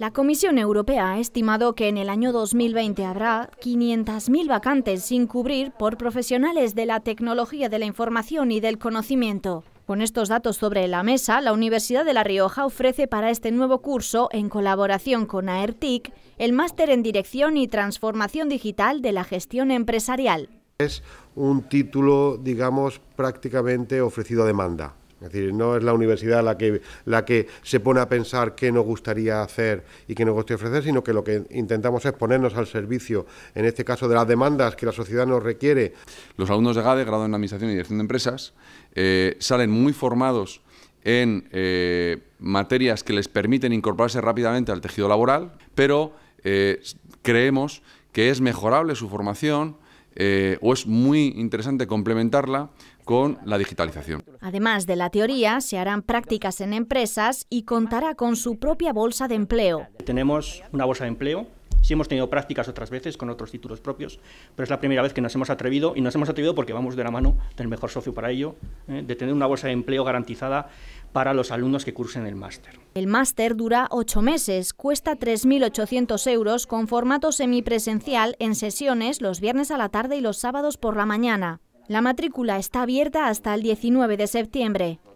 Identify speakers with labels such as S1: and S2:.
S1: La Comisión Europea ha estimado que en el año 2020 habrá 500.000 vacantes sin cubrir por profesionales de la tecnología de la información y del conocimiento. Con estos datos sobre la mesa, la Universidad de La Rioja ofrece para este nuevo curso, en colaboración con AERTIC, el máster en Dirección y Transformación Digital de la Gestión Empresarial.
S2: Es un título, digamos, prácticamente ofrecido a demanda. Es decir, no es la universidad la que, la que se pone a pensar qué nos gustaría hacer y qué nos gustaría ofrecer, sino que lo que intentamos es ponernos al servicio, en este caso, de las demandas que la sociedad nos requiere.
S3: Los alumnos de GADE, grado en Administración y Dirección de Empresas, eh, salen muy formados en eh, materias que les permiten incorporarse rápidamente al tejido laboral, pero eh, creemos que es mejorable su formación eh, o es muy interesante complementarla con la digitalización.
S1: Además de la teoría, se harán prácticas en empresas y contará con su propia bolsa de empleo.
S4: Tenemos una bolsa de empleo Sí hemos tenido prácticas otras veces con otros títulos propios, pero es la primera vez que nos hemos atrevido y nos hemos atrevido porque vamos de la mano del mejor socio para ello, eh, de tener una bolsa de empleo garantizada para los alumnos que cursen el máster.
S1: El máster dura ocho meses, cuesta 3.800 euros con formato semipresencial en sesiones los viernes a la tarde y los sábados por la mañana. La matrícula está abierta hasta el 19 de septiembre.